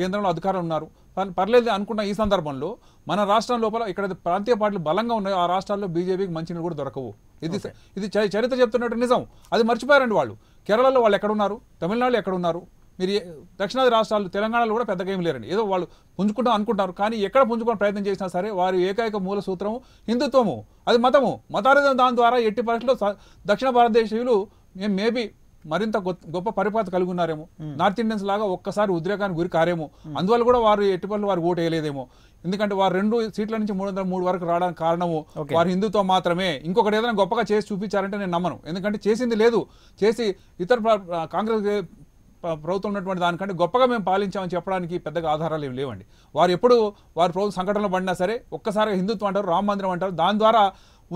కేంద్రంలో అధికారం ఉన్నారు పర్లేదు అనుకున్న ఈ సందర్భంలో మన రాష్ట్రం లోపల ఇక్కడ ప్రాంతీయ పార్టీలు బలంగా ఉన్నాయో ఆ రాష్ట్రాల్లో బీజేపీకి మంచి నీళ్ళు కూడా దొరకవు ఇది ఇది చరిత్ర చెప్తున్నట్టు నిజం అది మర్చిపోయారండి వాళ్ళు కేరళలో వాళ్ళు ఎక్కడున్నారు తమిళనాడులో ఉన్నారు మీరు దక్షిణాది రాష్ట్రాలు తెలంగాణలో కూడా పెద్దగా ఏమి లేరండి ఏదో వాళ్ళు పుంజుకుంటాం అనుకుంటారు కానీ ఎక్కడ పుంజుకోవడం ప్రయత్నం చేసినా సరే వారి ఏకైక మూల సూత్రము హిందుత్వము అది మతము మతారిజం దాని ద్వారా ఎట్టి పరిస్థితుల్లో దక్షిణ భారతదేశీయులు మేము మేబీ మరింత గొప్ప పరిపాత కలిగి ఉన్నారేమో నార్త్ ఇండియన్స్ లాగా ఒక్కసారి ఉద్రేకానికి గురి కారేమో అందువల్ల కూడా వారు ఎట్టి పనులు వారు ఓటు వేయలేదేమో ఎందుకంటే వారు రెండు సీట్ల నుంచి మూడు వందల మూడు వరకు రావడానికి కారణము వారు హిందూతో మాత్రమే ఇంకొకటి ఏదైనా గొప్పగా చేసి చూపించారంటే నేను నమ్మను ఎందుకంటే చేసింది లేదు చేసి ఇతర కాంగ్రెస్ ప్రభుత్వం ఉన్నటువంటి దానికంటే గొప్పగా మేము పాలించామని చెప్పడానికి పెద్దగా ఆధారాలు ఏమి లేవండి వారు ఎప్పుడు వారు ప్రభుత్వం సంఘటనలు పడినా సరే ఒక్కసారి హిందుత్వం అంటారు రామ మందిరం అంటారు దాని ద్వారా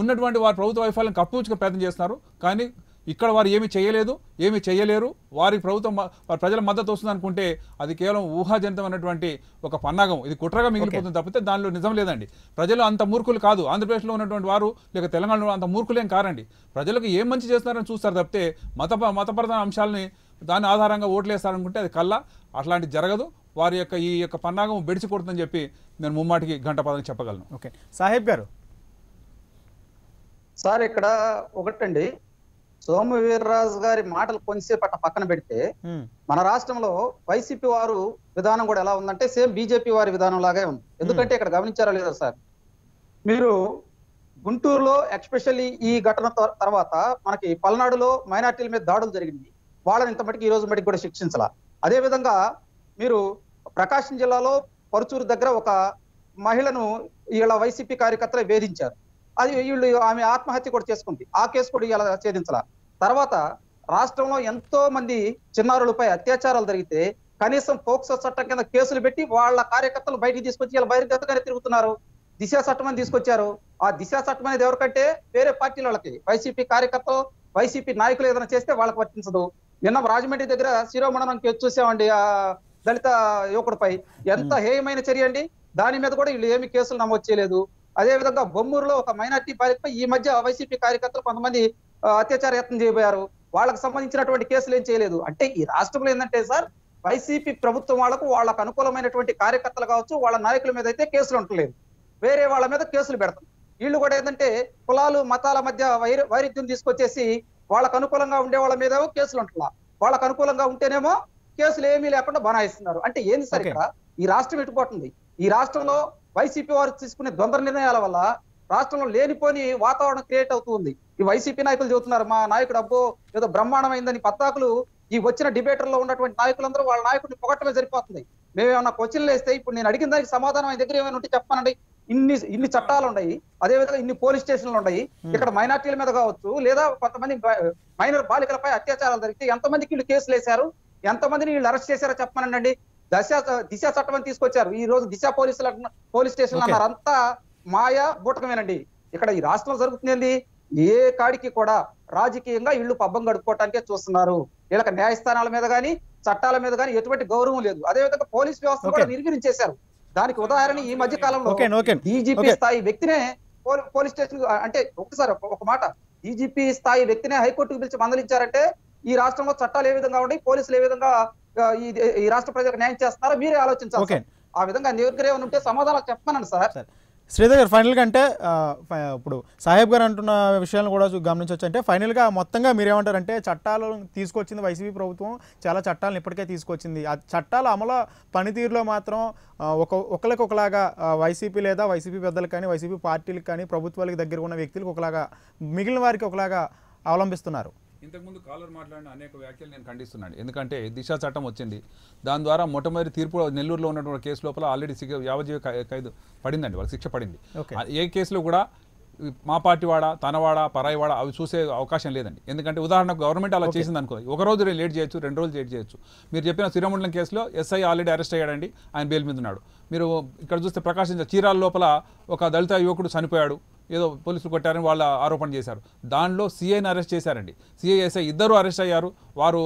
ఉన్నటువంటి వారి ప్రభుత్వ వైఫల్యం కప్పుపుచ్చుకు ప్రయత్నం చేస్తున్నారు కానీ ఇక్కడ వారు ఏమి చేయలేదు ఏమి చేయలేరు వారి ప్రభుత్వం వారి ప్రజల మద్దతు వస్తుంది అనుకుంటే అది కేవలం ఊహాజనితమైనటువంటి ఒక పన్నాగం ఇది కుట్రగా మిగిలిపోతుంది తప్పితే దానిలో నిజం లేదండి ప్రజలు అంత మూర్ఖులు కాదు ఆంధ్రప్రదేశ్లో ఉన్నటువంటి వారు లేక తెలంగాణలో అంత మూర్ఖులేం కారండి ప్రజలకు ఏం మంచి చేస్తున్నారని చూస్తారు తప్పితే మత మతప్రధాన అంశాలని దాని ఆధారంగా ఓట్లేస్తారనుకుంటే అది కల్లా అట్లాంటి జరగదు వారి యొక్క ఈ యొక్క పన్నాగం బెడిచిపోతుందని చెప్పి నేను ముమ్మాటికి గంట పదని చెప్పగలను ఓకే సాహెబ్ గారు సార్ ఇక్కడ ఒకటండి సోము వీర్రాజు గారి మాటలు కొంచెంసేపు అట్ట పక్కన పెడితే మన రాష్ట్రంలో వైసీపీ వారు విధానం కూడా ఎలా ఉందంటే సేమ్ బీజేపీ వారి విధానం లాగే ఉంది ఎందుకంటే ఇక్కడ గమనించారా లేదా సార్ మీరు గుంటూరులో ఎక్స్పెషల్లీ ఈ ఘటన తర్వాత మనకి పల్నాడులో మైనార్టీల మీద దాడులు జరిగింది వాళ్ళని ఇంత మటుకు ఈ రోజు మటుకు కూడా శిక్షించాల విధంగా మీరు ప్రకాశం జిల్లాలో పరుచూరు దగ్గర ఒక మహిళను ఇలా వైసీపీ కార్యకర్తలు వేధించారు అది వీళ్ళు ఆమె ఆత్మహత్య కూడా చేసుకుంది ఆ కేసు కూడా ఇలా ఛేదించాల తర్వాత రాష్ట్రంలో ఎంతో మంది చిన్నారులపై అత్యాచారాలు జరిగితే కనీసం పోక్సో చట్టం కింద కేసులు పెట్టి వాళ్ళ కార్యకర్తలు బయటికి తీసుకొచ్చి ఇలా బహిర్గతంగానే తిరుగుతున్నారు దిశా చట్టం అని తీసుకొచ్చారు ఆ దిశా చట్టం అనేది ఎవరికంటే వేరే పార్టీల వాళ్ళకి వైసీపీ కార్యకర్తలు వైసీపీ నాయకులు ఏదైనా చేస్తే వాళ్ళకి వర్తించదు నిన్న రాజమండ్రి దగ్గర శిరోమణనం కేసు చూసామండి ఆ దళిత యువకుడిపై ఎంత హేయమైన చర్య అండి దాని మీద కూడా వీళ్ళు ఏమి కేసులు నమోదు చేయలేదు అదేవిధంగా బొమ్మూరులో ఒక మైనార్టీ బాలికపై ఈ మధ్య వైసీపీ కార్యకర్తలు కొంతమంది అత్యాచార యత్నం చేయబోయారు వాళ్ళకి సంబంధించినటువంటి కేసులు ఏం చేయలేదు అంటే ఈ రాష్ట్రంలో ఏంటంటే సార్ వైసీపీ ప్రభుత్వం వాళ్ళకు వాళ్ళకు అనుకూలమైనటువంటి కార్యకర్తలు కావచ్చు వాళ్ళ నాయకుల మీద అయితే కేసులు ఉండలేదు వేరే వాళ్ళ మీద కేసులు పెడతాం వీళ్ళు కూడా ఏంటంటే కులాలు మతాల మధ్య వైర వైరుధ్యం తీసుకొచ్చేసి వాళ్ళకు అనుకూలంగా ఉండే వాళ్ళ మీద కేసులు ఉంటున్నా వాళ్ళకు అనుకూలంగా ఉంటేనేమో కేసులు ఏమీ లేకుండా బనాయిస్తున్నారు అంటే ఏంది సరిగ్గా ఈ రాష్ట్రం ఇటుపోతుంది ఈ రాష్ట్రంలో వైసీపీ వారు తీసుకునే ద్వంద్వ నిర్ణయాల వల్ల రాష్ట్రంలో లేనిపోని వాతావరణం క్రియేట్ అవుతుంది ఈ వైసీపీ నాయకులు చెబుతున్నారు మా నాయకుడు అబ్బో ఏదో బ్రహ్మాండమైందని పత్తాకులు ఈ వచ్చిన డిబేటర్లో ఉన్నటువంటి నాయకులందరూ వాళ్ళ నాయకుడిని పొగట్టమే సరిపోతుంది మేము ఏమైనా క్వశ్చన్లు వేస్తే ఇప్పుడు నేను అడిగిన దానికి సమాధానం ఆయన దగ్గర ఏమైనా ఉంటే చెప్పానండి ఇన్ని ఇన్ని చట్టాలు ఉన్నాయి అదేవిధంగా ఇన్ని పోలీస్ స్టేషన్లు ఉన్నాయి ఇక్కడ మైనార్టీల మీద కావచ్చు లేదా కొంతమంది మైనర్ బాలికలపై అత్యాచారాలు జరిగితే ఎంతమందికి వీళ్ళు కేసులు వేశారు ఎంతమందిని వీళ్ళు అరెస్ట్ చేశారో చెప్పనండి దశ దిశ చట్టం తీసుకొచ్చారు ఈ రోజు దిశ పోలీసులు పోలీస్ స్టేషన్ అన్నారు అంతా మాయా బూటకమేనండి ఇక్కడ ఈ రాష్ట్రం జరుగుతుంది ఏ కాడికి కూడా రాజకీయంగా ఇళ్ళు పబ్బం గడుపుకోవటానికే చూస్తున్నారు వీళ్ళకి న్యాయస్థానాల మీద గాని చట్టాల మీద కానీ ఎటువంటి గౌరవం లేదు అదేవిధంగా పోలీస్ వ్యవస్థ కూడా నిర్వీరించేశారు దానికి ఉదాహరణ ఈ మధ్య కాలంలో డీజీపీ స్థాయి వ్యక్తినే పోలీస్ స్టేషన్ అంటే ఒకసారి ఒక మాట డీజీపీ స్థాయి వ్యక్తినే హైకోర్టుకు పిలిచి మందలించారంటే ఈ రాష్ట్రంలో చట్టాలు ఏ విధంగా ఉన్నాయి పోలీసులు ఏ విధంగా ఈ రాష్ట్ర ప్రజలకు న్యాయం చేస్తున్నారో మీరే ఆలోచించాలి ఆ విధంగా నిర్గ్రహం ఉంటే సమాధానాలు చెప్పమనండి సార్ శ్రీధర్ గారు ఫైనల్గా అంటే ఇప్పుడు సాహెబ్ గారు అంటున్న విషయాలను కూడా గమనించవచ్చు అంటే ఫైనల్గా మొత్తంగా అంటే చట్టాలు తీసుకొచ్చింది వైసీపీ ప్రభుత్వం చాలా చట్టాలను ఇప్పటికే తీసుకొచ్చింది ఆ చట్టాల అమలు పనితీరులో మాత్రం ఒక ఒకరికొకలాగా వైసీపీ లేదా వైసీపీ పెద్దలకు కానీ వైసీపీ పార్టీలకు కానీ ప్రభుత్వాలకు దగ్గర ఉన్న వ్యక్తులకు ఒకలాగా మిగిలిన వారికి ఒకలాగా అవలంబిస్తున్నారు ఇంతకుముందు కాలర్ మాట్లాడిన అనేక వ్యాఖ్యలు నేను ఖండిస్తున్నాను ఎందుకంటే దిశ చట్టం వచ్చింది దాని ద్వారా మొట్టమొదటి తీర్పు నెల్లూరులో ఉన్నటువంటి కేసు లోపల ఆల్రెడీ యావజీవ ఖైదు పడిందండి వాళ్ళకి శిక్ష పడింది ఏ కేసులో కూడా మా పార్టీ వాడ తనవాడ పరాయివాడ అవి చూసే అవకాశం లేదండి ఎందుకంటే ఉదాహరణకు గవర్నమెంట్ అలా చేసింది అనుకో ఒక రోజు లేట్ చేయొచ్చు రెండు రోజులు లేట్ చేయొచ్చు మీరు చెప్పిన సిరమండలం కేసులో ఎస్ఐ ఆల్రెడీ అరెస్ట్ అయ్యాడండి ఆయన బెయిల్ మీద ఉన్నాడు మీరు ఇక్కడ చూస్తే ప్రకాశించ చీరాల లోపల ఒక దళిత యువకుడు చనిపోయాడు ఏదో పోలీసులు కొట్టారని వాళ్ళ ఆరోపణ చేశారు దానిలో సిఐని అరెస్ట్ చేశారండి సిఐఎస్ఐ ఇద్దరు అరెస్ట్ అయ్యారు వారు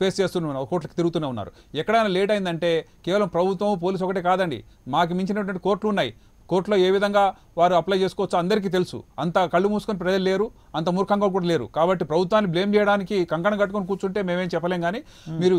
ఫేస్ చేస్తూనే ఉన్నారు కోర్టుకు తిరుగుతూనే ఉన్నారు ఎక్కడైనా లేట్ అయిందంటే కేవలం ప్రభుత్వం పోలీసు ఒకటే కాదండి మాకు మించినటువంటి కోర్టులు ఉన్నాయి కోర్టులో ఏ విధంగా వారు అప్లై చేసుకోవచ్చు అందరికీ తెలుసు అంత కళ్ళు మూసుకొని ప్రజలు లేరు అంత మూర్ఖంగా కూడా లేరు కాబట్టి ప్రభుత్వాన్ని బ్లేమ్ చేయడానికి కంకణం కట్టుకొని కూర్చుంటే మేమేం చెప్పలేం కానీ మీరు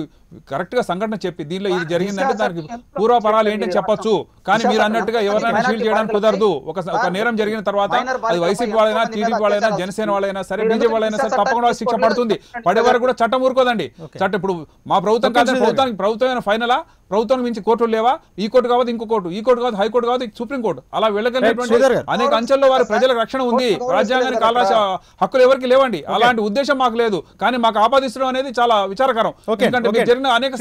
కరెక్ట్గా సంఘటన చెప్పి దీనిలో ఇది జరిగిందంటే దానికి పూర్వపరాలు ఏంటని చెప్పొచ్చు కానీ మీరు అన్నట్టుగా ఎవరైనా ఫీల్ చేయడానికి కుదరదు ఒక నేరం జరిగిన తర్వాత అది వైసీపీ వాళ్ళైనా టీడీపీ వాళ్ళైనా జనసేన వాళ్ళైనా సరే బీజేపీ వాళ్ళైనా సరే తప్పకుండా శిక్ష పడుతుంది పడే వరకు కూడా చట్టం ఊరుకోదండి చట్టం ఇప్పుడు మా ప్రభుత్వం కాదు ప్రభుత్వానికి ప్రభుత్వమైన ఫైనలా ప్రభుత్వం మించి కోర్టులు లేవా ఈ కోర్టు కావద్దు ఇంకో కోర్టు ఈ కోర్టు కాదు హైకోర్టు కాదు సుప్రీం కోర్టు ఉన్నాడు అలా వెళ్ళగలిగినటువంటి అనేక అంచెల్లో వారి ప్రజల రక్షణ ఉంది రాజ్యాంగానికి కాలరాశి హక్కులు ఎవరికి లేవండి అలాంటి ఉద్దేశం మాకు లేదు కానీ మాకు ఆపాదిస్తడం అనేది చాలా విచారకరం ఎందుకంటే జరిగిన అనేక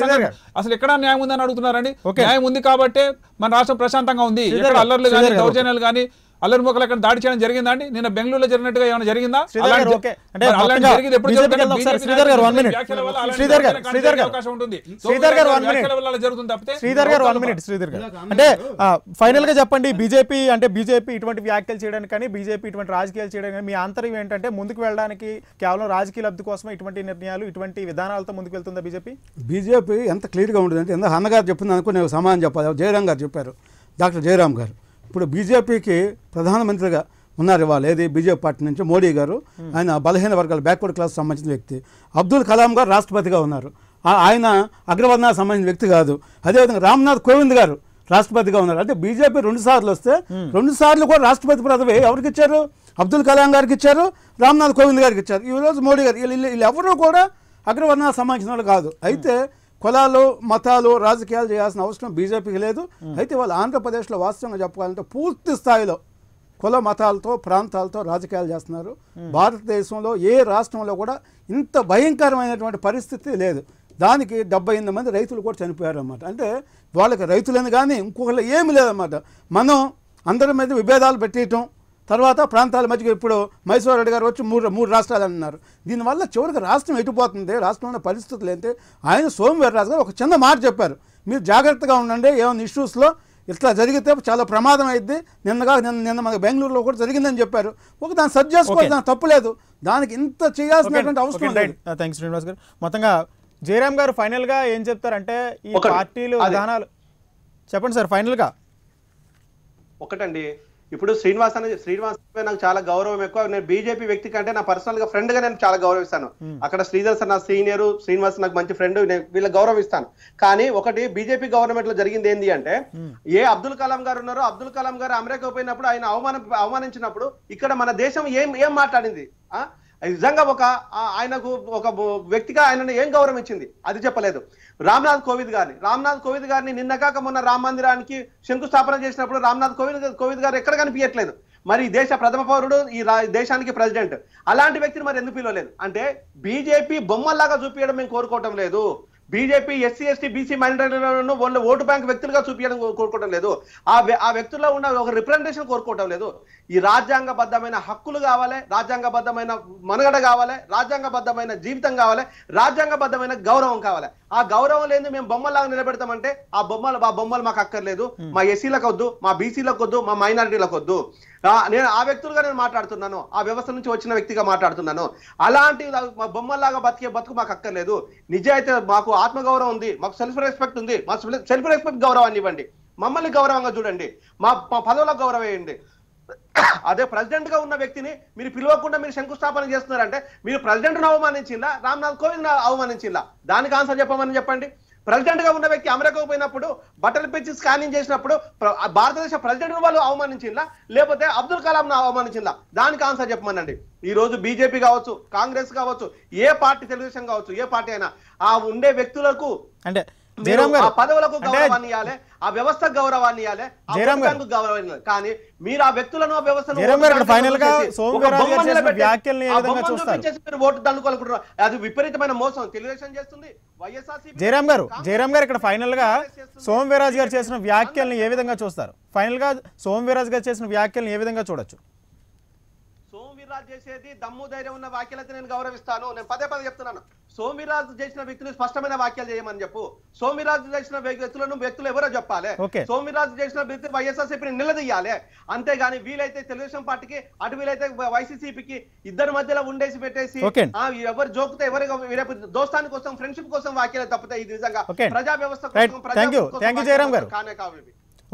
అసలు ఎక్కడ న్యాయం ఉందని అడుగుతున్నారండి న్యాయం ఉంది కాబట్టి మన రాష్ట్రం ప్రశాంతంగా ఉంది ఎక్కడ అల్లర్లు కానీ దౌర్జన్యాలు కానీ అల్లరి మొక్కలు అక్కడ దాడి చేయడం జరిగిందా అండి నిన్న బెంగళూరులో జరిగినట్టుగా ఏమైనా జరిగిందా అంటే ఫైనల్ గా చెప్పండి బీజేపీ అంటే బీజేపీ ఇటువంటి వ్యాఖ్యలు చేయడానికి కానీ బీజేపీ ఇటువంటి రాజకీయాలు చేయడానికి కానీ మీ ఆంతర్యం ఏంటంటే ముందుకు వెళ్ళడానికి కేవలం రాజకీయ లబ్ధి కోసం ఇటువంటి నిర్ణయాలు ఇటువంటి విధానాలతో ముందుకు వెళ్తుందా బీజేపీ బీజేపీ ఎంత గా ఉంటుంది అంటే ఎంత అన్నగారు చెప్పింది అనుకో నేను సమాధానం చెప్పాలి జయరామ్ గారు చెప్పారు డాక్టర్ జయరామ్ గారు ఇప్పుడు బీజేపీకి ప్రధానమంత్రిగా ఉన్నారు ఇవాళ ఏది బీజేపీ పార్టీ నుంచి మోడీ గారు ఆయన బలహీన వర్గాలు బ్యాక్వర్డ్ క్లాస్ సంబంధించిన వ్యక్తి అబ్దుల్ కలాం గారు రాష్ట్రపతిగా ఉన్నారు ఆయన అగ్రవర్ణాలకు సంబంధించిన వ్యక్తి కాదు అదేవిధంగా రామ్నాథ్ కోవింద్ గారు రాష్ట్రపతిగా ఉన్నారు అంటే బీజేపీ రెండు సార్లు వస్తే రెండు సార్లు కూడా రాష్ట్రపతి పదవి ఎవరికి ఇచ్చారు అబ్దుల్ కలాం గారికి ఇచ్చారు రామ్నాథ్ కోవింద్ గారికి ఇచ్చారు ఈరోజు మోడీ గారు వీళ్ళు ఎవరు కూడా అగ్రవర్ణాలకు సంబంధించిన వాళ్ళు కాదు అయితే కులాలు మతాలు రాజకీయాలు చేయాల్సిన అవసరం బీజేపీకి లేదు అయితే వాళ్ళు ఆంధ్రప్రదేశ్లో వాస్తవంగా చెప్పుకోవాలంటే పూర్తి స్థాయిలో కుల మతాలతో ప్రాంతాలతో రాజకీయాలు చేస్తున్నారు భారతదేశంలో ఏ రాష్ట్రంలో కూడా ఇంత భయంకరమైనటువంటి పరిస్థితి లేదు దానికి డెబ్బై ఎనిమిది మంది రైతులు కూడా చనిపోయారు అన్నమాట అంటే వాళ్ళకి రైతులని కానీ ఇంకొకళ్ళు ఏమి లేదన్నమాట మనం అందరి మీద విభేదాలు పెట్టేయటం తర్వాత ప్రాంతాల మధ్య ఇప్పుడు మైసూర్ రెడ్డి గారు వచ్చి మూడు మూడు రాష్ట్రాలు అన్నారు దీనివల్ల చివరికి రాష్ట్రం ఎటుపోతుంది రాష్ట్రంలో ఉన్న పరిస్థితులు ఏంటి ఆయన సోమవీరరాజు గారు ఒక చిన్న మాట చెప్పారు మీరు జాగ్రత్తగా ఉండండి ఏమైనా ఇష్యూస్లో ఇట్లా జరిగితే చాలా ప్రమాదం అయింది నిన్నగా నిన్న నిన్న మనకి బెంగళూరులో కూడా జరిగిందని చెప్పారు ఒక దాన్ని సజ్జ్ చేసుకోవాలి దాని తప్పులేదు దానికి ఇంత చేయాల్సినటువంటి అవసరం లేదు థ్యాంక్స్ శ్రీనివాస్ గారు మొత్తంగా జయరామ్ గారు ఫైనల్గా ఏం చెప్తారంటే ఈ పార్టీలు విధానాలు చెప్పండి సార్ ఫైనల్గా ఒకటండి ఇప్పుడు శ్రీనివాస్ అనే శ్రీనివాస్ నాకు చాలా గౌరవం ఎక్కువ నేను బీజేపీ వ్యక్తి కంటే నా పర్సనల్ గా ఫ్రెండ్ గా నేను చాలా గౌరవిస్తాను అక్కడ శ్రీధర్ సార్ నా సీనియర్ శ్రీనివాస్ నాకు మంచి ఫ్రెండ్ నేను వీళ్ళకి గౌరవిస్తాను కానీ ఒకటి బీజేపీ గవర్నమెంట్ లో జరిగింది ఏంది అంటే ఏ అబ్దుల్ కలాం గారు ఉన్నారో అబ్దుల్ కలాం గారు అమెరికా పోయినప్పుడు ఆయన అవమానం అవమానించినప్పుడు ఇక్కడ మన దేశం ఏం ఏం మాట్లాడింది నిజంగా ఒక ఆయనకు ఒక వ్యక్తిగా ఆయనను ఏం గౌరవం ఇచ్చింది అది చెప్పలేదు రామ్నాథ్ కోవింద్ గారిని రామ్నాథ్ కోవింద్ గారిని నిన్న కాక మొన్న రామ మందిరానికి శంకుస్థాపన చేసినప్పుడు రామ్నాథ్ కోవింద్ కోవింద్ గారు ఎక్కడ కనిపించట్లేదు మరి దేశ ప్రథమ పౌరుడు ఈ దేశానికి ప్రెసిడెంట్ అలాంటి వ్యక్తిని మరి ఎందుకు పిలవలేదు అంటే బీజేపీ బొమ్మల్లాగా చూపించడం మేము కోరుకోవటం లేదు బీజేపీ ఎస్సీ ఎస్టీ బీసీ మైనారిటీలను వాళ్ళు ఓటు బ్యాంక్ వ్యక్తులుగా చూపించడం కోరుకోవడం లేదు ఆ ఆ వ్యక్తుల్లో ఉన్న ఒక రిప్రజెంటేషన్ కోరుకోవడం లేదు ఈ రాజ్యాంగబద్ధమైన హక్కులు కావాలి రాజ్యాంగబద్ధమైన మనుగడ కావాలి రాజ్యాంగబద్ధమైన జీవితం కావాలి రాజ్యాంగబద్ధమైన గౌరవం కావాలి ఆ గౌరవం లేని మేము బొమ్మలాగా నిలబెడతామంటే ఆ బొమ్మలు ఆ బొమ్మలు మాకు అక్కర్లేదు మా ఎస్సీలకు వద్దు మా బీసీలకు వద్దు మా మైనారిటీలకు వద్దు నేను ఆ వ్యక్తులుగా నేను మాట్లాడుతున్నాను ఆ వ్యవస్థ నుంచి వచ్చిన వ్యక్తిగా మాట్లాడుతున్నాను అలాంటి బొమ్మల్లాగా బతికే బతుకు మాకు అక్కర్లేదు నిజాయితీ మాకు ఆత్మగౌరవం ఉంది మాకు సెల్ఫ్ రెస్పెక్ట్ ఉంది మా సెల్ఫ్ రెస్పెక్ట్ గౌరవాన్ని ఇవ్వండి మమ్మల్ని గౌరవంగా చూడండి మా మా పదవులకు గౌరవం వేయండి అదే ప్రెసిడెంట్ గా ఉన్న వ్యక్తిని మీరు పిలవకుండా మీరు శంకుస్థాపన చేస్తున్నారంటే మీరు ప్రెసిడెంట్ను అవమానించిందా రామ్నాథ్ కోవింద్ అవమానించిందా దానికి ఆన్సర్ చెప్పమని చెప్పండి ప్రెసిడెంట్ గా ఉన్న వ్యక్తి అమెరికా పోయినప్పుడు బట్టలు పెంచి స్కానింగ్ చేసినప్పుడు భారతదేశ ప్రెసిడెంట్ వాళ్ళు అవమానించిందా లేకపోతే అబ్దుల్ కలాం ను అవమానించిందా దానికి ఆన్సర్ చెప్పమనండి ఈ రోజు బీజేపీ కావచ్చు కాంగ్రెస్ కావచ్చు ఏ పార్టీ తెలుగుదేశం కావచ్చు ఏ పార్టీ అయినా ఆ ఉండే వ్యక్తులకు అంటే పదవులకు మీరు ఆ వ్యక్తులను అది విపరీతమైన మోసం చేస్తుంది గారు గారు ఇక్కడ ఫైనల్ గా సోమవీరాజ్ గారు చేసిన వ్యాఖ్యలను ఏ విధంగా చూస్తారు ఫైనల్ గా సోమవీరాజ్ గారు చేసిన వ్యాఖ్యల్ని ఏ విధంగా చూడొచ్చు సోమిరాజ్ చేసేది దమ్ము ధైర్యం ఉన్న వ్యాఖ్యలైతే నేను గౌరవిస్తాను నేను పదే పదే చెప్తున్నాను సోమిరాజు చేసిన వ్యక్తులు స్పష్టమైన వ్యాఖ్యలు చేయమని చెప్పు సోమిరాజు చేసిన వ్యక్తులను వ్యక్తులు ఎవరో చెప్పాలి సోమిరాజు చేసిన వ్యక్తి వైఎస్ఆర్సీపీని నిలదీయాలి అంతేగాని వీలైతే తెలుగుదేశం పార్టీకి అటు వీలైతే వైసీసీపీకి ఇద్దరి మధ్యలో ఉండేసి పెట్టేసి ఎవరు జోకుతే ఎవరు రేపు దోస్తాని కోసం ఫ్రెండ్షిప్ కోసం వ్యాఖ్యలు తప్పితే ఇది నిజంగా ప్రజా వ్యవస్థ కోసం ప్రజా కానే కావాలి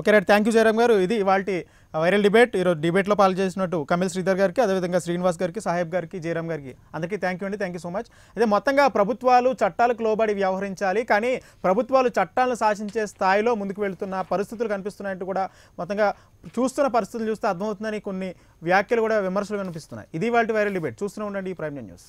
okay right thank you Jayaram garu ఇది వాటి వైరల్ డిబేట్ ఈరోజు డిబేట్లో పాలు చేసినట్టు కమిల్ శ్రీధర్ గారికి అదేవిధంగా శ్రీనివాస్ గారికి సాహెబ్ గారికి జయరామ్ గారికి అందరికీ థ్యాంక్ యూ అండి థ్యాంక్ యూ సో మచ్ అదే మొత్తంగా ప్రభుత్వాలు చట్టాలకు లోబడి వ్యవహరించాలి కానీ ప్రభుత్వాలు చట్టాలను శాసించే స్థాయిలో ముందుకు వెళ్తున్న పరిస్థితులు కనిపిస్తున్నాయంటూ కూడా మొత్తంగా చూస్తున్న పరిస్థితులు చూస్తే అర్థమవుతుందని కొన్ని వ్యాఖ్యలు కూడా విమర్శలు కనిపిస్తున్నాయి ఇది వాళ్ళ వైరల్ డిబేట్ చూస్తూనే ఉండండి ఈ ప్రైమ్ న్యూస్